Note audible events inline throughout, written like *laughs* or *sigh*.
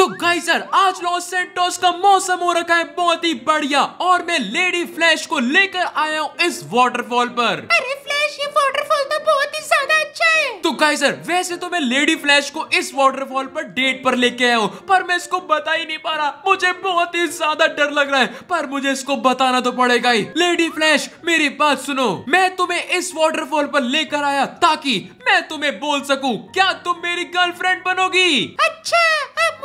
तो गाई सर आज लॉस सेंटोस का मौसम हो रखा है बहुत ही बढ़िया और मैं लेडी फ्लैश को लेकर आया हूँ इस वॉटरफॉल पर अरे फ्लैश ये वॉटरफॉल तो बहुत ही ज्यादा अच्छा है तो सर वैसे तो मैं लेडी फ्लैश को इस वॉटरफॉल पर डेट पर लेके आया हूँ पर मैं इसको बता ही नहीं पा रहा मुझे बहुत ही ज्यादा डर लग रहा है पर मुझे इसको बताना तो पड़ेगा ही लेडी फ्लैश मेरी बात सुनो मैं तुम्हें इस वॉटरफॉल पर लेकर आया ताकि मैं तुम्हें बोल सकूँ क्या तुम मेरी गर्लफ्रेंड बनोगी अच्छा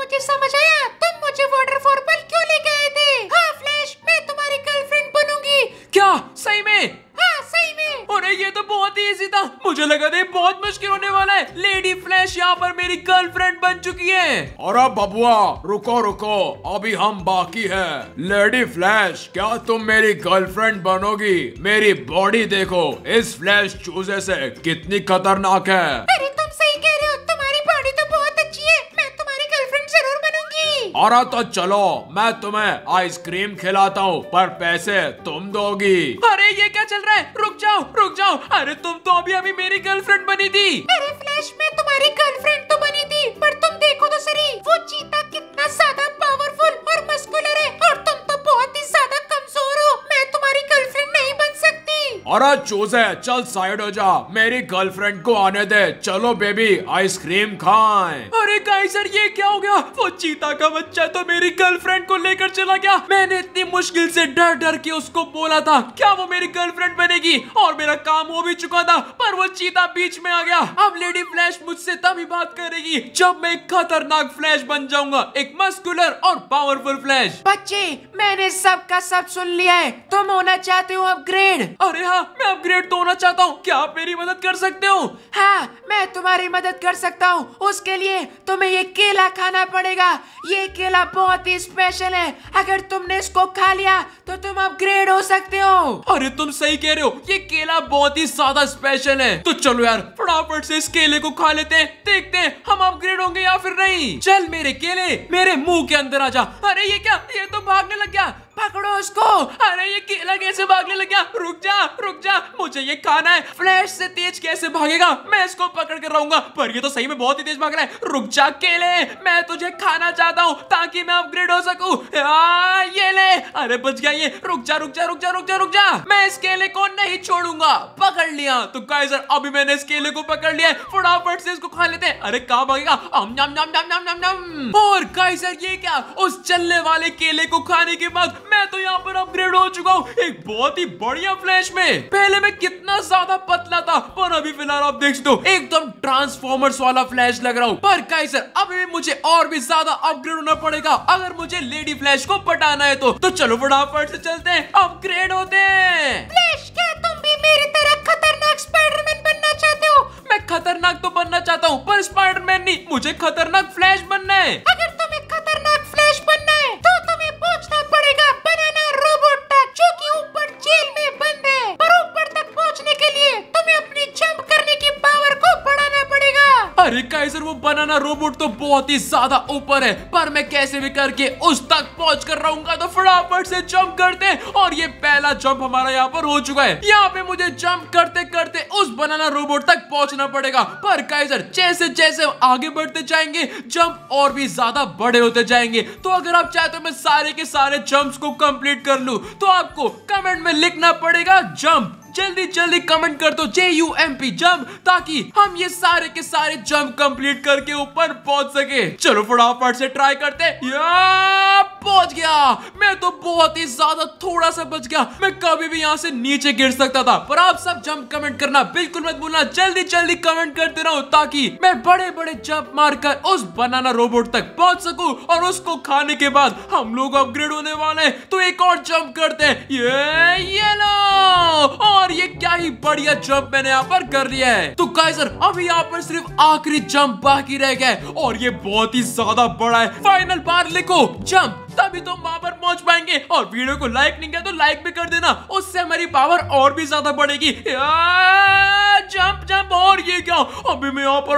मुझे समझ आया तुम मुझे वाटर फॉर पर क्यों लेके आए थे हाँ फ्लैश मैं तुम्हारी गर्लफ्रेंड बनूंगी क्या सही में हाँ सही में अरे ये तो बहुत ही इजी था मुझे लगा था बहुत मुश्किल होने वाला है लेडी फ्लैश यहाँ पर मेरी गर्लफ्रेंड बन चुकी है अरे बबुआ रुको रुको अभी हम बाकी है लेडी फ्लैश क्या तुम मेरी गर्लफ्रेंड बनोगी मेरी बॉडी देखो इस फ्लैश चूजे से कितनी खतरनाक है अरे अरे तो चलो मैं तुम्हें आइसक्रीम खिलाता हूँ पर पैसे तुम दोगी अरे ये क्या चल रहा है रुक जाओ रुक जाओ अरे तुम तो अभी अभी मेरी गर्लफ्रेंड बनी थी अरे फ्लैश में तुम्हारी गर्लफ्रेंड तो बनी थी पर तुम देखो तो सही वो चीता कितना ज्यादा पावरफुल और मस्कुलर है अरे है चल साइड हो जा मेरी गर्लफ्रेंड को आने दे चलो बेबी आइसक्रीम खाए अरे सर ये क्या हो गया वो चीता का बच्चा तो मेरी गर्लफ्रेंड को लेकर चला गया मैंने इतनी मुश्किल से डर डर के उसको बोला था क्या वो मेरी गर्लफ्रेंड बनेगी और मेरा काम हो भी चुका था पर वो चीता बीच में आ गया अब लेडी फ्लैश मुझसे तभी बात करेगी जब मैं खतरनाक फ्लैश बन जाऊंगा एक मस्कुलर और पावरफुल फ्लैश बच्चे मैंने सबका सब सुन लिया है तुम होना चाहते हो अपग्रेड अरे हाँ मैं अपग्रेड तो होना चाहता हूँ क्या आप मेरी मदद कर सकते हो हाँ मैं तुम्हारी मदद कर सकता हूँ उसके लिए तुम्हें ये केला खाना पड़ेगा ये केला बहुत ही स्पेशल है अगर तुमने इसको खा लिया तो तुम अपग्रेड हो सकते हो अरे तुम सही कह रहे हो ये केला बहुत ही ज्यादा स्पेशल है तो चलो यार फटाफट से इस केले को खा लेते हैं देखते हैं हम अपग्रेड होंगे या फिर नहीं चल मेरे केले मेरे मुंह के अंदर आ जा अरे ये क्या ये तो भागने लग गया पकड़ो उसको अरे ये केला कैसे भागने लग गया रुक जा रुक जा मुझे ये खाना है फ्लैश से तेज कैसे भागेगा मैं इसको पकड़ कर रहूंगा पर ये तो सही में बहुत ही तेज भाग रहा है रुक जा केले मैं तुझे खाना चाहता हूँ ताकि मैं अपग्रेड हो सकूं ये ले अरे बच गया ये रुक जा रुक जा रुक जा रुक जा रुक जा मैं इस केले को नहीं छोड़ूंगा पकड़ लिया तो काइजर अभी मैंने इस केले को पकड़ लिया फटाफट से इसको खा लेते हैं अरे कहा भागेगा और काइजर ये क्या उस चलने वाले केले को खाने के बाद मैं तो यहाँ पर अपग्रेड हो चुका हूँ एक बहुत ही बढ़िया फ्लैश में पहले मैं कितना ज्यादा पतला था पर अभी फिलहाल आप देख सकते हो एकदम ट्रांसफॉर्मर्स वाला फ्लैश लग रहा हूँ पर काई सर अभी मुझे और भी ज्यादा अपग्रेड होना पड़ेगा अगर मुझे लेडी फ्लैश को पटाना है तो तो चलो फटाफट से चलते हैं अपग्रेड होते हैं फ्लैश क्या तुम भी मेरी तरह खतरनाक स्पाइडरमैन बनना चाहते हो मैं खतरनाक तो बनना चाहता हूँ पर स्पाइडरमैन नहीं मुझे खतरनाक फ्लैश बनना है अगर तुम्हें खतरनाक फ्लैश बनना पुराना रोबोट तो बहुत ही ज्यादा ऊपर है पर मैं कैसे भी करके उस तक पहुंच कर रहूंगा तो फटाफट से जंप करते हैं और ये पहला जंप हमारा यहाँ पर हो चुका है यहाँ पे मुझे जंप करते करते उस बनाना रोबोट तक पहुंचना पड़ेगा पर काइजर जैसे जैसे आगे बढ़ते जाएंगे जंप और भी ज्यादा बड़े होते जाएंगे तो अगर आप चाहते हो तो मैं सारे के सारे जंप्स को कंप्लीट कर लूं तो आपको कमेंट में लिखना पड़ेगा जंप जल्दी जल्दी कमेंट कर दो जे यू एम पी जम ताकि हम ये सारे के सारे जम कंप्लीट करके ऊपर पहुंच सके चलो फटाफट से ट्राई करते पहुंच गया मैं तो बहुत ही ज्यादा थोड़ा सा बच गया मैं कभी भी यहाँ से नीचे गिर सकता था पर आप सब जंप कमेंट करना बिल्कुल मत भूलना जल्दी जल्दी कमेंट करते रहो ताकि मैं बड़े बड़े जंप मारकर उस बनाना रोबोट तक पहुंच सकूं और उसको खाने के बाद हम लोग अपग्रेड होने वाले हैं तो एक और जंप करते हैं ये ये लो और और ये क्या ही बढ़िया जंप मैंने यहाँ पर कर लिया है तो गाइजर अभी यहाँ पर सिर्फ आखिरी जंप बाकी रह गया है और ये बहुत ही ज्यादा बड़ा है फाइनल बार लिखो जंप तभी तो वहां पर पहुंच पाएंगे और वीडियो को लाइक नहीं किया तो लाइक भी कर देना उससे हमारी पावर और भी ज्यादा बढ़ेगी यार जंप जंप और ये क्या अभी मैं यहाँ पर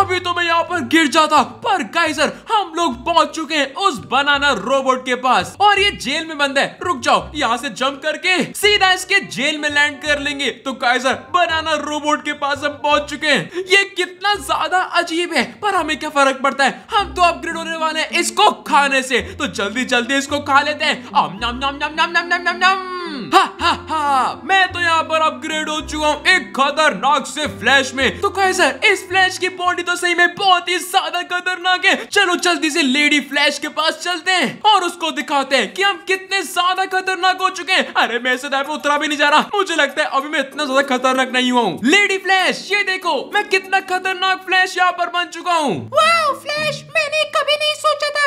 अभी तो मैं यहाँ पर गिर जाता पर गाइजर हम लोग पहुंच चुके हैं उस बनाना रोबोट के पास और ये जेल में बंद है रुक जाओ यहाँ से जंप करके सीधा इसके जेल में लैंड कर लेंगे तो गाइजर बनाना रोबोट के पास हम पहुंच चुके हैं ये कितना ज्यादा अजीब है पर हमें क्या फर्क पड़ता है हम तो अपग्रेड होने वाले हैं इसको खाने से तो जल्दी जल्दी इसको खा लेते हैं नम नम नम नम नम नम नम नम मैं तो यहाँ पर अपग्रेड हो चुका हूँ एक खतरनाक से फ्लैश में तो कहे सर इस फ्लैश की बॉडी तो सही में बहुत ही ज्यादा खतरनाक है चलो जल्दी से लेडी फ्लैश के पास चलते हैं और उसको दिखाते हैं कि हम कितने ज्यादा खतरनाक हो चुके हैं अरे मैं से उतरा भी नहीं जा रहा मुझे लगता है अभी मैं इतना ज्यादा खतरनाक नहीं हुआ हूँ लेडी फ्लैश ये देखो मैं कितना खतरनाक फ्लैश यहाँ पर बन चुका हूँ फ्लैश मैंने कभी नहीं सोचा था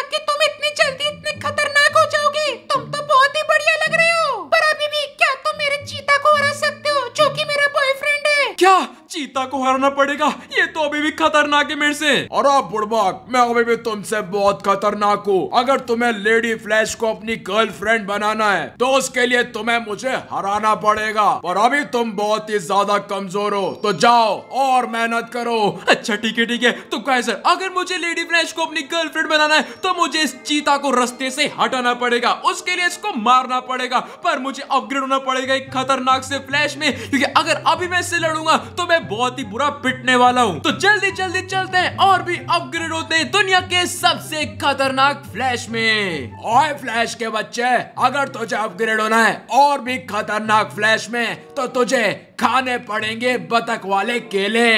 चीता को हराना पड़ेगा ये तो अभी भी खतरनाक है मेरे से और आप बुड़बक मैं अभी भी तुमसे बहुत खतरनाक हूँ अगर तुम्हें लेडी फ्लैश को अपनी गर्लफ्रेंड बनाना है तो उसके लिए तुम्हें मुझे हराना पड़ेगा और अभी तुम बहुत ही ज्यादा कमजोर हो तो जाओ और मेहनत करो अच्छा ठीक है ठीक है तो कहे सर अगर मुझे लेडी फ्लैश को अपनी गर्लफ्रेंड बनाना है तो मुझे इस चीता को रस्ते से हटाना पड़ेगा उसके लिए इसको मारना पड़ेगा पर मुझे अपग्रेड होना पड़ेगा एक खतरनाक से फ्लैश में क्योंकि अगर अभी मैं इससे लड़ूंगा तो मैं बहुत ही बुरा पिटने वाला हूँ तो जल्दी जल्दी चलते हैं और भी अपग्रेड होते हैं दुनिया के सबसे खतरनाक फ्लैश में और फ्लैश के बच्चे अगर तुझे अपग्रेड होना है और भी खतरनाक फ्लैश में तो तुझे खाने पड़ेंगे बतख वाले केले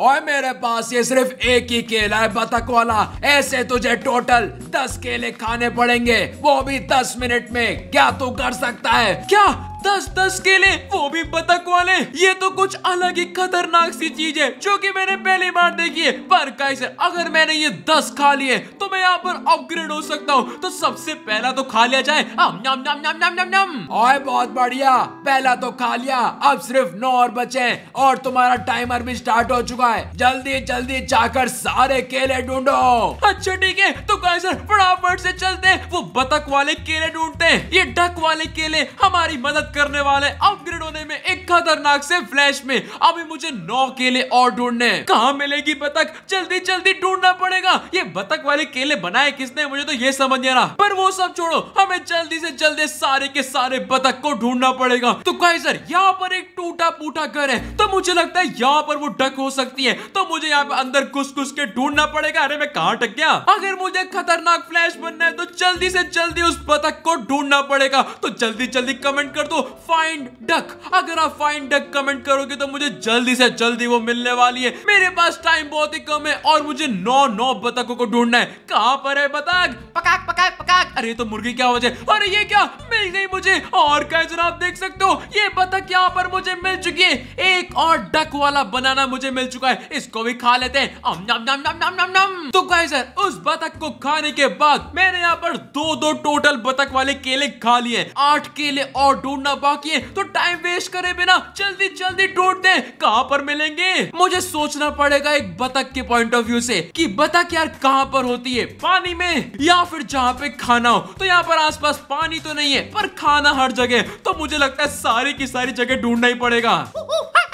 और मेरे पास ये सिर्फ एक ही केला है बतख वाला ऐसे तुझे टोटल दस केले खाने पड़ेंगे वो भी दस मिनट में क्या तू कर सकता है क्या दस दस केले वो भी बतख वाले ये तो कुछ अलग ही खतरनाक सी चीज है जो कि मैंने पहली बार देखी है पर कैसे अगर मैंने ये दस खा लिए तो मैं यहाँ पर अपग्रेड हो सकता हूँ तो सबसे पहला तो खा लिया जाए नम बहुत बढ़िया पहला तो खा लिया अब सिर्फ नौ और बचे और तुम्हारा टाइमर भी स्टार्ट हो चुका है जल्दी जल्दी जाकर सारे केले ढूंढो अच्छा ठीक है तो कैसे फटाफट से चलते वो बतख वाले केले ढूंढते ये डक वाले केले हमारी मदद करने वाले अपग्रेड होने में एक खतरनाक से फ्लैश में अभी मुझे नौ केले और ढूंढने कहा मिलेगी बतख जल्दी जल्दी ढूंढना पड़ेगा ये बतख वाले केले बनाए किसने मुझे तो ये समझ नहीं रहा पर वो सब छोड़ो हमें जल्दी से जल्दी सारे के सारे बतख को ढूंढना पड़ेगा तो कहीं सर यहाँ पर एक टूटा फूटा घर है तो मुझे लगता है यहाँ पर वो डक हो सकती है तो मुझे यहाँ पे अंदर घुस घुस के ढूंढना पड़ेगा अरे मैं कहाँ टक गया अगर मुझे खतरनाक फ्लैश बनना है तो जल्दी से जल्दी उस बतख को ढूंढना पड़ेगा तो जल्दी जल्दी कमेंट कर दो फाइंड डक अगर आप फाइंड डक कमेंट करोगे तो मुझे जल्दी से जल्दी वो मिलने वाली है मेरे पास टाइम बहुत ही कम है और मुझे नौ नौ बतखों को ढूंढना है कहाँ पर है बतख पकाक पकाक पकाक अरे तो मुर्गी क्या हो जाए अरे ये क्या मिल गई मुझे और कैसे आप देख सकते हो ये बतख यहाँ पर मुझे मिल चुकी है एक और डक वाला बनाना मुझे मिल चुका है इसको भी खा लेते हैं नम नम नम नम नम नम तो सर उस बतख को खाने के बाद मैंने यहाँ पर दो दो टोटल बतख वाले केले खा लिए आठ केले और ढूंढना जितना बाकी है तो टाइम वेस्ट करे बिना जल्दी जल्दी ढूंढ दे कहाँ पर मिलेंगे मुझे सोचना पड़ेगा एक बतख के पॉइंट ऑफ व्यू से कि बतख यार कहाँ पर होती है पानी में या फिर जहाँ पे खाना हो तो यहाँ पर आसपास पानी तो नहीं है पर खाना हर जगह तो मुझे लगता है सारी की सारी जगह ढूंढना ही पड़ेगा *laughs* हाँ,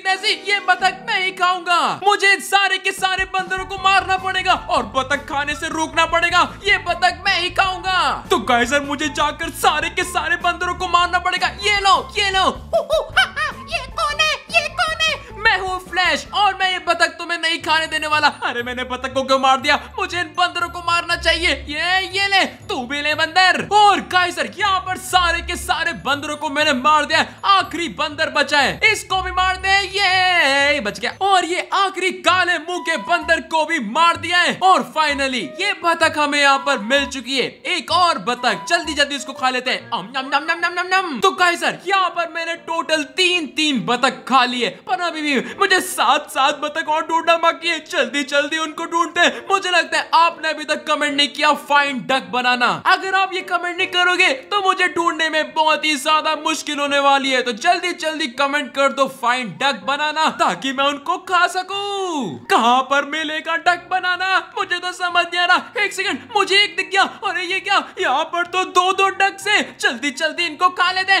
की तैसी ये बतख मैं ही खाऊंगा मुझे सारे के सारे बंदरों को मारना पड़ेगा और बतख खाने से रोकना पड़ेगा ये बतख मैं ही खाऊंगा तो गाइजर मुझे जाकर सारे के सारे बंदरों को मारना पड़ेगा ये लो ये लो *laughs* ये कौन है ये कौन है मैं हूँ फ्लैश और मैं ये बतख तुम्हें नहीं खाने देने वाला अरे मैंने बतख को क्यों मार दिया मुझे इन बंदरों को मारना चाहिए ये ये ले तू भी ले बंदर और काइजर यहाँ पर सारे के सारे बंदरों को मैंने मार दिया आखिरी बंदर बचा है इसको भी मार दे ये बच गया और ये आखिरी काले मुंह के बंदर को भी मार दिया है और फाइनली ये बतख हमें यहाँ पर मिल चुकी है एक और बतख जल्दी जल्दी इसको खा लेते हैं नम नम नम नम नम नम तो काइजर यहाँ पर मैंने टोटल तीन तीन बतख खा लिए पर अभी भी मुझे सात सात बतख और ढूंढना बाकी है जल्दी जल्दी उनको ढूंढते मुझे लगता है आपने अभी तक कमेंट नहीं किया फाइन डक बनाना अगर आप ये कमेंट नहीं करोगे तो मुझे ढूंढने में बहुत ही ज्यादा मुश्किल होने वाली है तो जल्दी जल्दी कमेंट कर दो फाइन डक बनाना ताकि मैं उनको खा सकूं कहां पर मिलेगा डक बनाना मुझे तो समझ नहीं आ रहा एक सेकंड मुझे एक दिख गया अरे ये क्या यहाँ पर तो दो दो डक से जल्दी जल्दी इनको खा लेते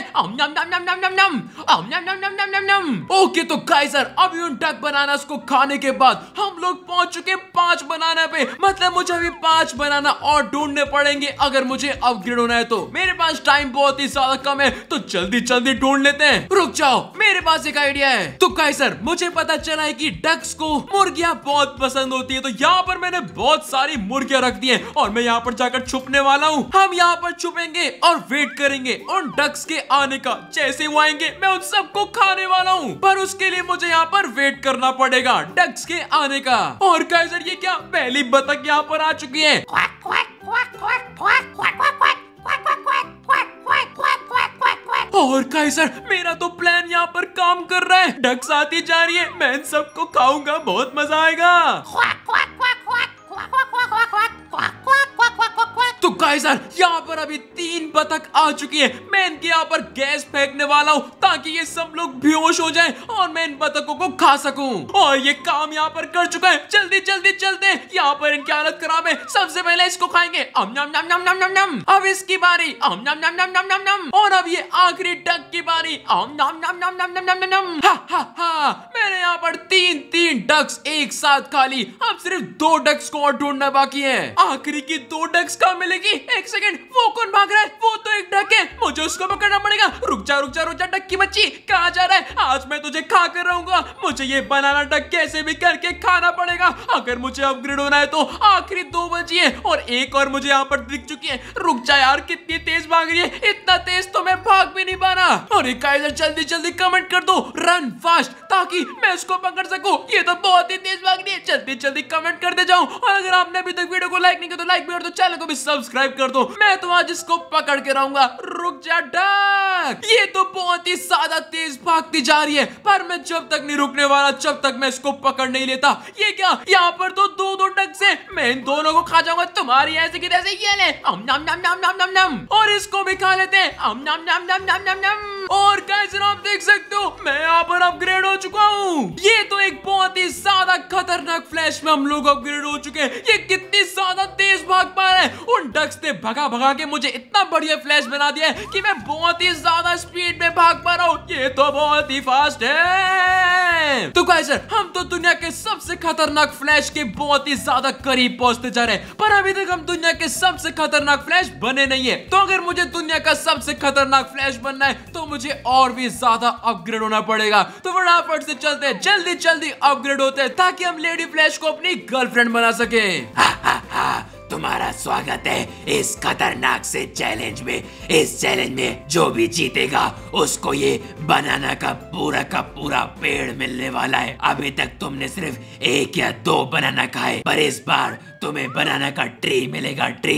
ओके तो गाइजर अभी उन डक बनाना को खाने के बाद हम लोग पहुंच चुके पांच बनाना पे मतलब मुझे अभी पांच पांच बनाना और ढूंढने पड़ेंगे अगर मुझे अपग्रेड होना है तो मेरे पास टाइम बहुत ही ज्यादा कम है तो जल्दी जल्दी ढूंढ लेते हैं रुक जाओ मेरे पास एक आइडिया है तो कैसर सर मुझे पता चला है की डक्स को मुर्गिया बहुत पसंद होती है तो यहाँ पर मैंने बहुत सारी मुर्गिया रख दी है और मैं यहाँ पर जाकर छुपने वाला हूँ हम यहाँ पर छुपेंगे और वेट करेंगे उन डक्स के आने का जैसे वो आएंगे मैं उन सबको खाने वाला हूँ पर उसके लिए मुझे यहाँ पर वेट करना पड़ेगा डक्स के आने का और कैसर ये क्या पहली बतख यहाँ पर आ चुकी है हैं और कैसर मेरा तो प्लान यहाँ पर काम कर रहा है डक साथी जा रही है मैं इन सबको खाऊंगा बहुत मजा आएगा तो कैसर यहाँ पर अभी तीन बतख आ चुकी है मैं इनके यहाँ पर गैस फेंकने वाला हूँ ताकि ये सब लोग बेहोश हो जाएं और मैं इन बतखों को खा सकूं और ये काम यहाँ पर कर चुका है जल्दी जल्दी चलते यहाँ पर इनकी हालत खराब है सबसे पहले इसको खाएंगे अब इसकी बारी और अब ये आखिरी डक की बारी मैंने यहाँ पर तीन तीन डक्स एक साथ खा ली अब सिर्फ दो डक्स को और ढूंढना बाकी है आखिरी की दो डक्स कहा मिलेगी एक सेकेंड वो कौन भाग भाग रहा है वो तो एक डक है मुझे उसको पकड़ना पड़ेगा रुक जा रुक जा रुक जा डक की बच्ची कहा जा रहा है आज मैं तुझे खा कर रहूंगा मुझे ये बनाना डक कैसे भी करके खाना पड़ेगा अगर मुझे अपग्रेड होना है तो आखिरी दो बजी है और एक और मुझे यहाँ पर दिख चुकी है रुक जा यार कितनी तेज भाग रही है इतना तेज तो मैं भाग भी नहीं पा रहा और एक जल्दी जल्दी कमेंट कर दो रन फास्ट ताकि मैं उसको पकड़ सकूं ये तो बहुत ही तेज भाग रही है जल्दी जल्दी कमेंट कर दे जाओ और अगर आपने अभी तक वीडियो को लाइक नहीं किया तो लाइक भी कर दो तो चैनल को भी सब्सक्राइब कर दो मैं तो आज इसको पकड़ के रहूंगा रुक जा डक ये तो बहुत ही ज्यादा तेज भागती जा रही है पर मैं जब तक नहीं रुकने वाला जब तक मैं इसको पकड़ नहीं लेता ये क्या यहाँ पर तो दो दो डक से मैं इन दोनों को खा जाऊंगा तुम्हारी ऐसे की तैसे ये ले नम नम नम नम नम नम और इसको भी खा लेते हैं नम नम नम नम नम नम और कैसे आप देख सकते हो मैं यहाँ पर अपग्रेड हो चुका हूँ ये तो एक बहुत ही ज्यादा खतरनाक फ्लैश में हम लोग अपग्रेड हो चुके हैं ये कितनी ज्यादा तेज भाग पा रहे उन डक्स ने भगा भगा के मुझे इतना बढ़िया फ्लैश बना दिया है कि मैं बहुत ही ज्यादा स्पीड में भाग पा रहा हूँ ये तो बहुत ही फास्ट है तो सर हम तो दुनिया के सबसे खतरनाक फ्लैश के बहुत ही ज्यादा करीब पहुंचते जा रहे हैं पर अभी तक हम दुनिया के सबसे खतरनाक फ्लैश बने नहीं है तो अगर मुझे दुनिया का सबसे खतरनाक फ्लैश बनना है तो मुझे मुझे और भी ज्यादा अपग्रेड होना पड़ेगा तो फटाफट से चलते हैं जल्दी जल्दी अपग्रेड होते हैं ताकि हम लेडी फ्लैश को अपनी गर्लफ्रेंड बना सके तुम्हारा स्वागत है इस खतरनाक से चैलेंज में इस चैलेंज में जो भी जीतेगा उसको ये बनाना का पूरा का पूरा पेड़ मिलने वाला है अभी तक तुमने सिर्फ एक या दो बनाना खाए पर इस बार तुम्हें बनाना का ट्री मिलेगा ट्री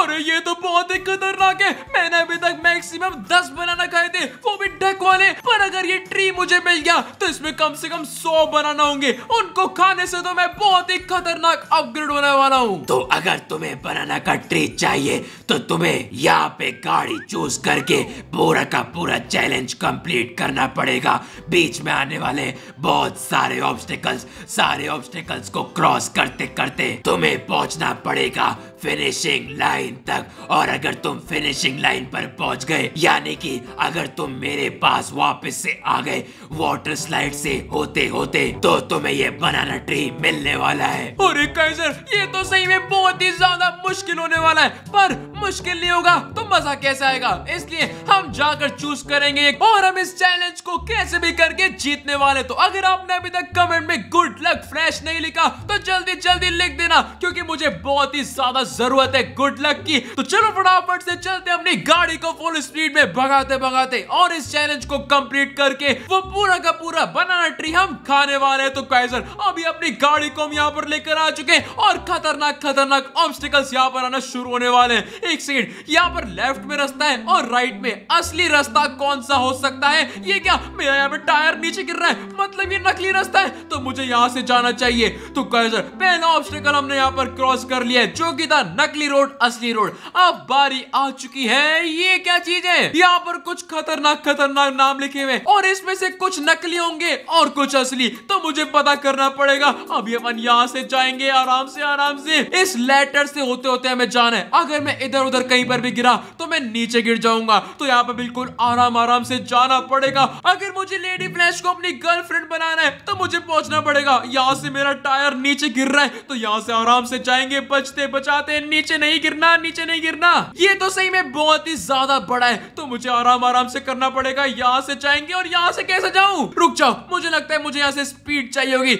अरे ये तो बहुत ही खतरनाक है मैंने अभी तक मैक्सिमम दस बनाना खाए थे वो भी डक वाले पर अगर ये ट्री मुझे मिल गया तो इसमें कम से कम सौ बनाना होंगे उनको खाने से तो मैं बहुत ही खतरनाक अपग्रेड होने वाला हूँ तो अगर तुम्हें बनाना का ट्री चाहिए तो तुम्हें यहाँ पे गाड़ी चूज करके पूरा का पूरा चैलेंज कम्प्लीट कंप्लीट करना पड़ेगा बीच में आने वाले बहुत सारे ऑब्स्टिकल्स सारे ऑब्स्टिकल्स को क्रॉस करते करते तुम्हें पहुंचना पड़ेगा फिनिशिंग लाइन तक और अगर तुम फिनिशिंग लाइन पर पहुंच गए यानी कि अगर तुम मेरे पास वापस से आ गए वाटर स्लाइड से होते होते तो तुम्हें ये बनाना ट्री मिलने वाला है और ये तो सही में बहुत ही ज्यादा मुश्किल होने वाला है पर मुश्किल नहीं होगा मजा कैसे आएगा इसलिए हम जाकर चूज करेंगे और हम इस चैलेंज को कैसे भी करके जीतने वाले तो अगर आपने अभी तक कमेंट में गुड लक फ्रेश नहीं लिखा तो जल्दी जल्दी लिख देना क्योंकि मुझे बहुत ही ज्यादा जरूरत है गुड लक की तो चलो फटाफट से चलते अपनी गाड़ी को फुल स्पीड में भगाते भगाते और इस चैलेंज को कम्प्लीट करके वो पूरा का पूरा बनाना ट्री हम खाने वाले तो कैसर अभी अपनी गाड़ी को हम यहाँ पर लेकर आ चुके और खतरनाक खतरनाक ऑब्स्टिकल्स यहाँ पर आना शुरू होने वाले हैं एक सेकेंड यहाँ पर लेफ्ट में रास्ता है और राइट में असली रास्ता कौन सा हो सकता है ये क्या मेरा यहाँ पे टायर नीचे गिर रहा है मतलब ये नकली रास्ता है तो मुझे यहाँ से जाना चाहिए तो कैसे पहला ऑब्स्टिकल हमने यहाँ पर क्रॉस कर लिया है जो कि था नकली रोड असली रोड अब बारी आ चुकी है ये क्या चीज है यहाँ पर कुछ खतरनाक खतरनाक नाम लिखे हुए और इसमें से कुछ नकली होंगे और कुछ असली तो मुझे पता करना पड़ेगा अब ये मन यहाँ से जाएंगे आराम से आराम से इस लेटर से होते होते हमें जाना है अगर मैं इधर उधर कहीं पर भी गिरा तो मैं नीचे गिर जाऊंगा तो यहाँ पे बिल्कुल आराम आराम से जाना पड़ेगा अगर मुझे लेडी फ्लैश को अपनी गर्लफ्रेंड बनाना है तो मुझे पहुंचना पड़ेगा यहाँ से मेरा टायर नीचे गिर रहा है तो यहाँ से आराम से जाएंगे बचते बचाते नीचे नहीं गिरना नीचे नहीं गिरना ये तो सही में बहुत ही ज्यादा बड़ा है तो मुझे आराम आराम से करना पड़ेगा यहाँ से जाएंगे और यहाँ से कैसे जाऊँ रुक जाओ मुझे लगता है मुझे यहाँ से स्पीड चाहिए होगी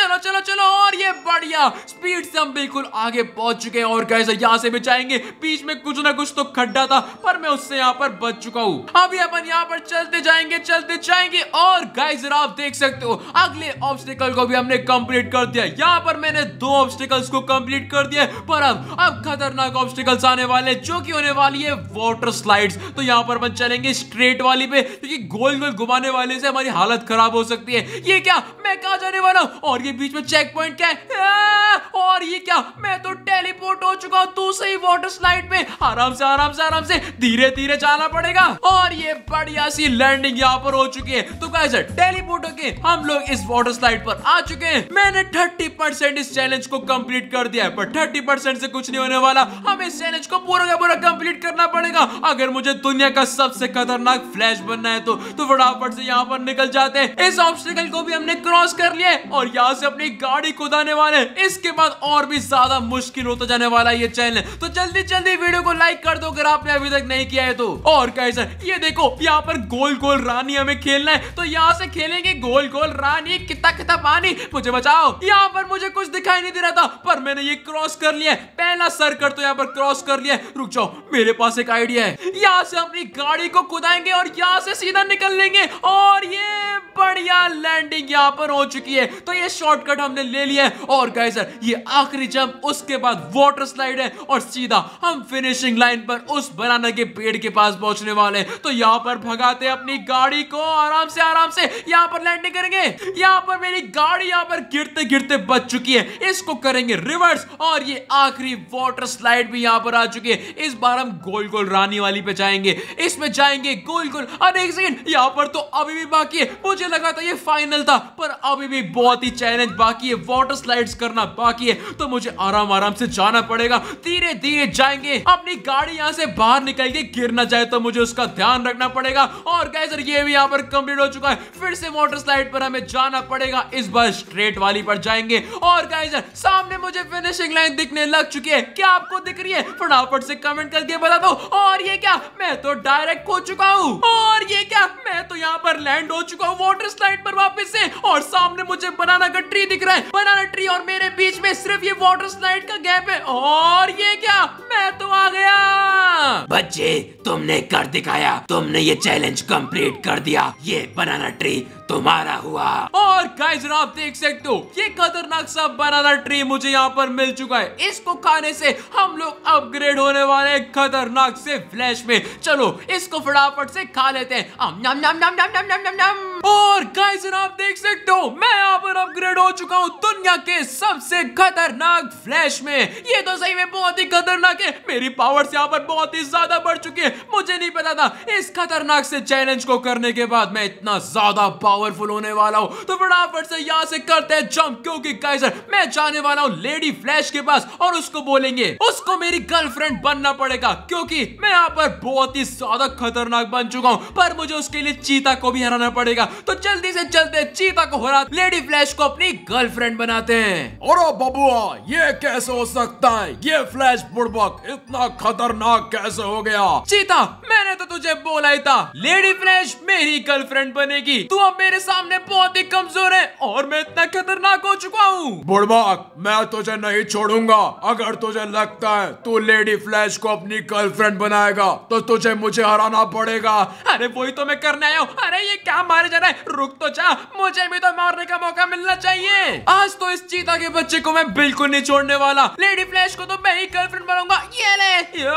चलो चलो चलो और ये बढ़िया स्पीड से हम बिल्कुल आगे पहुंच चुके हैं और कैसे यहाँ से भी जाएंगे बीच में कुछ ना ना कुछ तो खड्डा था पर मैं उससे यहाँ पर बच चुका हूँ अभी अपन यहाँ पर चलते जाएंगे चलते जाएंगे और गाइस आप देख सकते हो अगले ऑब्स्टिकल को भी हमने कंप्लीट कर दिया यहाँ पर मैंने दो ऑब्स्टिकल्स को कंप्लीट कर दिया पर अब अब खतरनाक ऑब्स्टिकल्स आने वाले जो की होने वाली है वॉटर स्लाइड तो यहाँ पर अपन चलेंगे स्ट्रेट वाली पे क्योंकि गोल गोल घुमाने वाले से हमारी हालत खराब हो सकती है ये क्या मैं कहा जाने वाला हूँ और ये बीच में चेक पॉइंट क्या है और ये क्या मैं तो टेलीपोर्ट हो चुका हूँ दूसरी वॉटर स्लाइड में हरा आराम से आराम से आराम से धीरे धीरे जाना पड़ेगा और ये बढ़िया सी लैंडिंग यहाँ पर हो चुकी है तो कैसे टेलीपोर्ट होके हम लोग इस वाटर स्लाइड पर आ चुके हैं मैंने थर्टी परसेंट इस चैलेंज को कंप्लीट कर दिया है पर थर्टी परसेंट से कुछ नहीं होने वाला हमें इस चैलेंज को पूरा का पूरा कंप्लीट करना पड़ेगा अगर मुझे दुनिया का सबसे खतरनाक फ्लैश बनना है तो तो फटाफट से यहाँ पर निकल जाते हैं इस ऑब्स्टिकल को भी हमने क्रॉस कर लिया और यहाँ से अपनी गाड़ी कुदाने वाले इसके बाद और भी ज्यादा मुश्किल होता जाने वाला ये चैलेंज तो जल्दी जल्दी वीडियो को लाइक कर दो अगर आपने अभी तक नहीं किया है तो और कैसे ये देखो यहाँ पर गोल गोल रानी हमें खेलना है तो यहाँ से खेलेंगे गोल गोल रानी कितना कितना पानी मुझे बचाओ यहाँ पर मुझे कुछ दिखाई नहीं दे रहा था पर मैंने ये क्रॉस कर लिया पहला सर कर तो यहाँ पर क्रॉस कर लिया रुक जाओ मेरे पास एक आइडिया है यहाँ से अपनी गाड़ी को कुदाएंगे और यहाँ से सीधा निकल लेंगे और ये बढ़िया लैंडिंग यहाँ पर हो चुकी है तो ये शॉर्टकट हमने ले लिया है और गाइजर ये आखिरी जंप उसके बाद वाटर स्लाइड है और सीधा हम फिनिशिंग फिनिशिंग लाइन पर उस बनाना के पेड़ के पास पहुंचने वाले तो यहाँ पर भगाते अपनी गाड़ी को आराम से आराम से यहाँ पर लैंडिंग करेंगे यहाँ पर मेरी गाड़ी यहाँ पर गिरते गिरते बच चुकी है इसको करेंगे रिवर्स और ये आखिरी वाटर स्लाइड भी यहाँ पर आ चुकी है इस बार हम गोल गोल रानी वाली पे जाएंगे इसमें जाएंगे गोल गोल और एक सेकेंड यहाँ पर तो अभी भी बाकी है मुझे लगा था ये फाइनल था पर अभी भी बहुत ही चैलेंज बाकी है वाटर स्लाइड करना बाकी है तो मुझे आराम आराम से जाना पड़ेगा धीरे धीरे जाएंगे अपनी गाड़ी यहाँ से बाहर निकल के गिर ना जाए तो मुझे उसका ध्यान रखना पड़ेगा और गैसर ये भी यहाँ पर कंप्लीट हो चुका है फिर से मोटर स्लाइड पर हमें जाना पड़ेगा इस बार स्ट्रेट वाली पर जाएंगे और गैसर सामने मुझे फिनिशिंग लाइन दिखने लग चुकी है क्या आपको दिख रही है फटाफट से कमेंट करके बता दो और ये क्या मैं तो डायरेक्ट हो चुका हूँ और ये क्या मैं तो यहाँ पर लैंड हो चुका हूँ वाटर स्लाइड पर वापस से और सामने मुझे बनाना का ट्री दिख रहा है बनाना ट्री और मेरे बीच में सिर्फ ये वाटर स्लाइड का गैप है और ये क्या मैं तो आ गया गया बच्चे तुमने कर दिखाया तुमने ये चैलेंज कंप्लीट कर दिया ये बनाना ट्री तुम्हारा हुआ और गाइस आप देख सकते हो ये खतरनाक सा बनाना ट्री मुझे यहाँ पर मिल चुका है इसको खाने से हम लोग अपग्रेड होने वाले खतरनाक से फ्लैश में चलो इसको फटाफट से खा लेते हैं नम नम नम नम नम नम नम नम और गाइस आप देख सकते हो मैं यहाँ पर अपग्रेड हो चुका हूँ दुनिया के सबसे खतरनाक फ्लैश में ये तो सही में बहुत ही खतरनाक है मेरी पावर यहाँ पर बहुत ही ज्यादा बढ़ चुकी है मुझे नहीं पता था इस खतरनाक से चैलेंज को करने के बाद मैं इतना ज्यादा पावरफुल होने वाला हूँ तो फटाफट से यहाँ से करते हैं जम क्योंकि गाइजर मैं जाने वाला हूँ लेडी फ्लैश के पास और उसको बोलेंगे उसको मेरी गर्लफ्रेंड बनना पड़ेगा क्योंकि मैं यहाँ पर बहुत ही ज्यादा खतरनाक बन चुका हूँ पर मुझे उसके लिए चीता को भी हराना पड़ेगा तो जल्दी से चलते चीता को हरा लेडी फ्लैश को अपनी गर्लफ्रेंड बनाते हैं और बबुआ ये कैसे हो सकता है ये फ्लैश बुड़बक इतना खतरनाक कैसे हो गया चीता मैंने तो तुझे बोला ही था लेडी फ्लैश मेरी गर्लफ्रेंड बनेगी तू अब मेरे सामने बहुत ही कमजोर है और मैं इतना खतरनाक हो चुका हूँ बुड़बक मैं तुझे नहीं छोड़ूंगा अगर तुझे लगता है तू लेडी फ्लैश को अपनी गर्लफ्रेंड बनाएगा तो तुझे मुझे हराना पड़ेगा अरे वही तो मैं करने आया हूँ अरे ये क्या मारे जाने रहा है रुक तो जा मुझे भी तो मारने का मौका मिलना चाहिए आज तो इस चीता के बच्चे को मैं बिल्कुल नहीं छोड़ने वाला लेडी फ्लैश को तो मैं ही गर्लफ्रेंड बनाऊंगा ये ले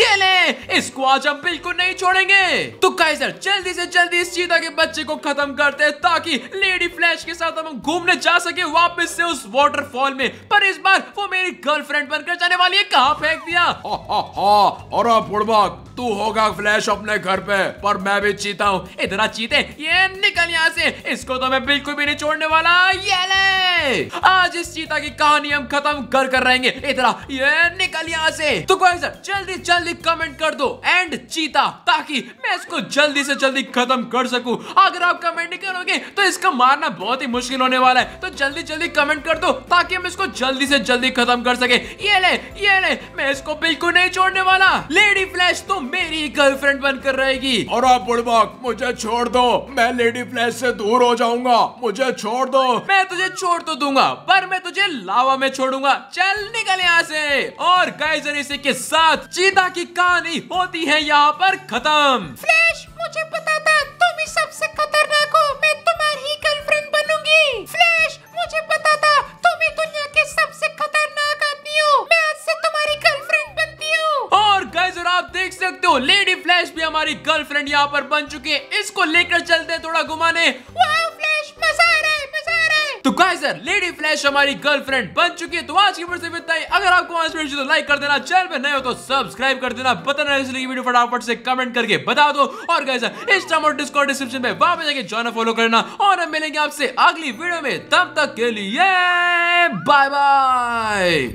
ये ले इसको आज हम बिल्कुल नहीं छोड़ेंगे तो कैसे जल्दी से जल्दी इस चीता के बच्चे को खत्म करते हैं ताकि लेडी फ्लैश के साथ हम घूमने जा सके वापस से उस वॉटरफॉल में पर इस बार वो मेरी गर्लफ्रेंड बनकर जाने वाली है कहाँ फेंक दिया हा, हा, हा, और तू होगा फ्लैश अपने घर पे पर मैं भी चीता हूँ इतना चीते ये निकल यहाँ से इसको तो मैं बिल्कुल भी नहीं छोड़ने वाला ये आज इस चीता की कहानी हम खत्म कर कर रहेंगे इतना ये निकल यहाँ से तो कोई सर जल्दी जल्दी कमेंट कर दो एंड चीता ताकि मैं इसको जल्दी से जल्दी खत्म कर सकूं अगर आप कमेंट नहीं करोगे तो इसको मारना बहुत ही मुश्किल होने वाला है तो जल्दी जल्दी कमेंट कर दो ताकि हम इसको जल्दी से जल्दी खत्म कर सके ये ले ये ले मैं इसको बिल्कुल नहीं छोड़ने वाला लेडी फ्लैश तो मेरी गर्लफ्रेंड बनकर रहेगी और आप बुड़बक मुझे छोड़ दो मैं लेडी फ्लैश से दूर हो जाऊंगा मुझे छोड़ दो मैं तुझे छोड़ तो तो दूंगा पर मैं तुझे लावा में छोड़ूंगा चल निकल यहाँ से और गाइजर इसी के साथ चीता की कहानी होती है यहाँ पर खत्म फ्लैश मुझे पता था तुम ही सबसे खतरनाक हो मैं तुम्हारी गर्लफ्रेंड बनूंगी फ्लैश मुझे पता था तुम ही दुनिया के सबसे खतरनाक आदमी हो मैं आज से तुम्हारी गर्लफ्रेंड बनती हूँ और गाइजर आप देख सकते हो लेडी फ्लैश भी हमारी गर्लफ्रेंड यहाँ पर बन चुकी है इसको लेकर चलते थोड़ा घुमाने तो गाइस लेडी फ्लैश हमारी गर्लफ्रेंड बन चुकी है तो आज की से इतना ही अगर आपको आज वीडियो तो लाइक कर देना चैनल पे नए हो तो सब्सक्राइब कर देना पता नहीं वीडियो फटाफट से कमेंट करके बता दो और गाइस यार इंस्टाग्राम और डिस्कॉर्ड डिस्क्रिप्शन में वहां पर जाकर ज्वाइन फॉलो करना और हम मिलेंगे आपसे अगली वीडियो में तब तक के लिए बाय बाय